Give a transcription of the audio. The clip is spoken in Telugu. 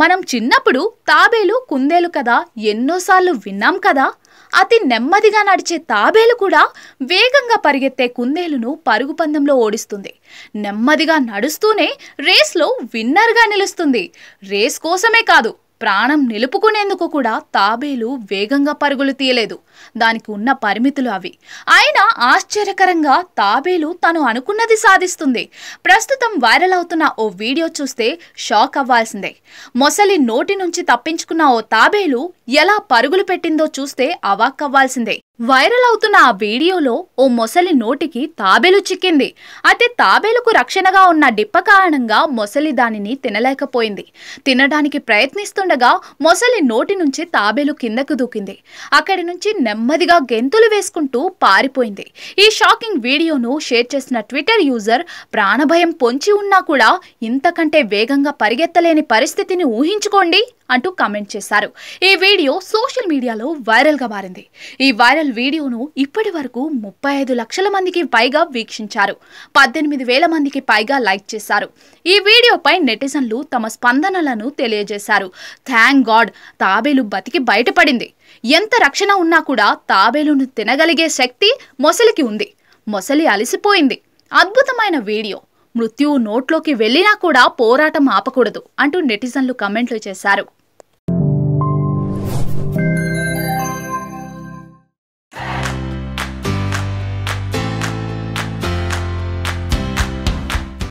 మనం చిన్నప్పుడు తాబేలు కుందేలు కదా ఎన్నోసార్లు విన్నాం కదా అతి నెమ్మదిగా నడిచే తాబేలు కూడా వేగంగా పరిగెత్తే కుందేలును పరుగు పందెంలో ఓడిస్తుంది నెమ్మదిగా నడుస్తూనే రేస్లో విన్నర్గా నిలుస్తుంది రేస్ కోసమే కాదు ప్రాణం నిలుపుకునేందుకు కూడా తాబేలు వేగంగా పరుగులు తీయలేదు దానికి ఉన్న పరిమితులు అవి అయినా ఆశ్చర్యకరంగా తాబేలు తను అనుకున్నది సాధిస్తుంది ప్రస్తుతం వైరల్ అవుతున్న ఓ వీడియో చూస్తే షాక్ అవ్వాల్సిందే మొసలి నోటి నుంచి తప్పించుకున్న ఓ తాబేలు ఎలా పరుగులు పెట్టిందో చూస్తే అవాక్కవ్వాల్సిందే వైరల్ అవుతున్న ఆ వీడియోలో ఓ మొసలి నోటికి తాబేలు చిక్కింది అయితే తాబేలుకు రక్షణగా ఉన్న డిప్ప కారణంగా మొసలి దానిని తినలేకపోయింది తినడానికి ప్రయత్నిస్తున్న చూస్తుండగా మొసలి నోటి నుంచి తాబేలు కిందకు దూకింది అక్కడి నుంచి నెమ్మదిగా గెంతులు వేసుకుంటూ పారిపోయింది ఈ షాకింగ్ వీడియోను షేర్ చేసిన ట్విట్టర్ యూజర్ ప్రాణభయం పొంచి ఉన్నా కూడా ఇంతకంటే వేగంగా పరిగెత్తలేని పరిస్థితిని ఊహించుకోండి అంటూ కామెంట్ చేశారు ఈ వీడియో సోషల్ మీడియాలో వైరల్గా మారింది ఈ వైరల్ వీడియోను ఇప్పటి వరకు ముప్పై ఐదు లక్షల మందికి పైగా వీక్షించారు పద్దెనిమిది వేల మందికి పైగా లైక్ చేశారు ఈ వీడియోపై నెటిజన్లు తమ స్పందనలను తెలియజేశారు థ్యాంక్ గాడ్ తాబేలు బతికి బయటపడింది ఎంత రక్షణ ఉన్నా కూడా తాబేలును తినగలిగే శక్తి మొసలికి ఉంది మొసలి అలసిపోయింది అద్భుతమైన వీడియో మృత్యువు నోట్లోకి వెళ్ళినా కూడా పోరాటం ఆపకూడదు అంటూ నెటిజన్లు కమెంట్లు చేశారు